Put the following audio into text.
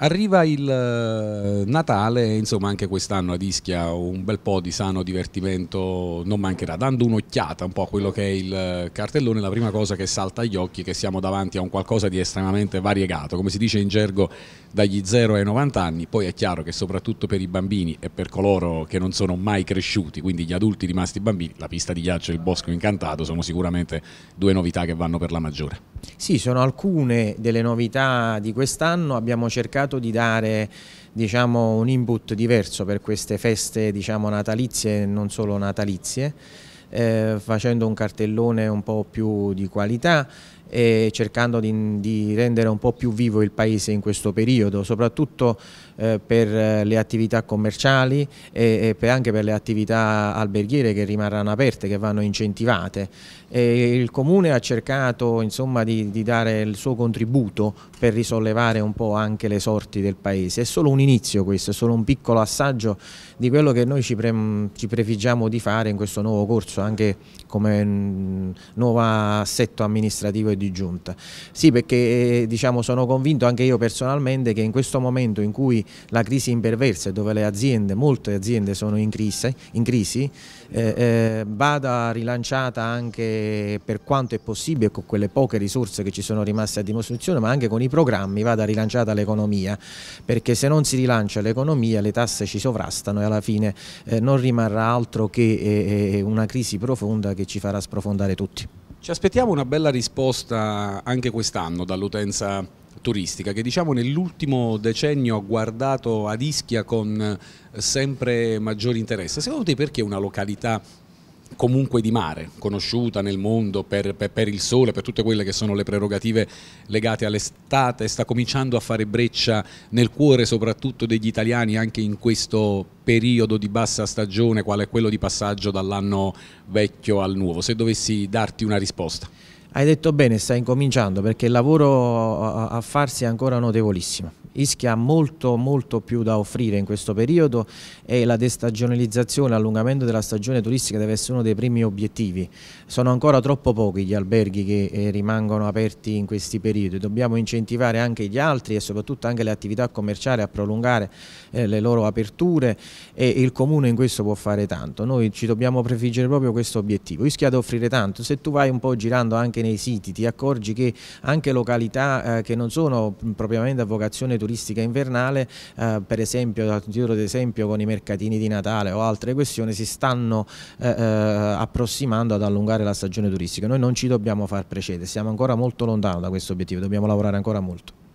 Arriva il eh, Natale, insomma anche quest'anno ad Ischia un bel po' di sano divertimento non mancherà, dando un'occhiata un po' a quello che è il eh, cartellone, la prima cosa che salta agli occhi è che siamo davanti a un qualcosa di estremamente variegato, come si dice in gergo dagli 0 ai 90 anni, poi è chiaro che soprattutto per i bambini e per coloro che non sono mai cresciuti, quindi gli adulti rimasti bambini, la pista di ghiaccio e il bosco incantato sono sicuramente due novità che vanno per la maggiore. Sì, sono alcune delle novità di quest'anno, abbiamo cercato di dare diciamo, un input diverso per queste feste diciamo, natalizie e non solo natalizie, eh, facendo un cartellone un po' più di qualità, e cercando di, di, rendere un po' più vivo il paese in questo periodo, soprattutto eh, per eh, le attività commerciali e, e per anche per le attività alberghiere che rimarranno aperte, che vanno incentivate. E il Comune ha cercato insomma, di, di, dare il suo contributo per risollevare un po' anche le sorti del paese. È solo un inizio questo, è solo un piccolo assaggio di quello che noi ci, pre, ci prefiggiamo di fare in questo nuovo corso, anche come mm, nuovo assetto amministrativo e di giunta. Sì, perché eh, diciamo, sono convinto anche io personalmente che in questo momento in cui la crisi imperversa e dove le aziende, molte aziende sono in crisi, in crisi eh, eh, vada rilanciata anche per quanto è possibile con quelle poche risorse che ci sono rimaste a dimostrazione, ma anche con i programmi vada rilanciata l'economia, perché se non si rilancia l'economia le tasse ci sovrastano e alla fine eh, non rimarrà altro che eh, eh, una crisi profonda che ci farà sprofondare tutti. Ci aspettiamo una bella risposta anche quest'anno dall'utenza turistica che diciamo nell'ultimo decennio ha guardato ad Ischia con eh, sempre maggiore interesse. Secondo te perché una località comunque di mare, conosciuta nel mondo per, per, per, il sole, per tutte quelle che sono le prerogative legate all'estate, sta cominciando a fare breccia nel cuore soprattutto degli italiani anche in questo periodo di bassa stagione, quale è quello di passaggio dall'anno vecchio al nuovo. Se dovessi darti una risposta. Hai detto bene, sta incominciando perché il lavoro a farsi è ancora notevolissimo. Ischia ha molto, molto più da offrire in questo periodo e la destagionalizzazione, l'allungamento della stagione turistica deve essere uno dei primi obiettivi. Sono ancora troppo pochi gli alberghi che eh, rimangono aperti in questi periodi, dobbiamo incentivare anche gli altri e soprattutto anche le attività commerciali a prolungare eh, le loro aperture e il Comune in questo può fare tanto. Noi ci dobbiamo prefiggere proprio questo obiettivo. Ischia da offrire tanto, se tu vai un po' girando anche nei siti ti accorgi che anche località eh, che non sono propriamente a vocazione turistica turistica invernale, eh, per esempio, esempio, con i mercatini di Natale o altre questioni, si stanno eh, eh, approssimando ad allungare la stagione turistica. Noi non ci dobbiamo far precedere, siamo ancora molto lontano da questo obiettivo, dobbiamo lavorare ancora molto.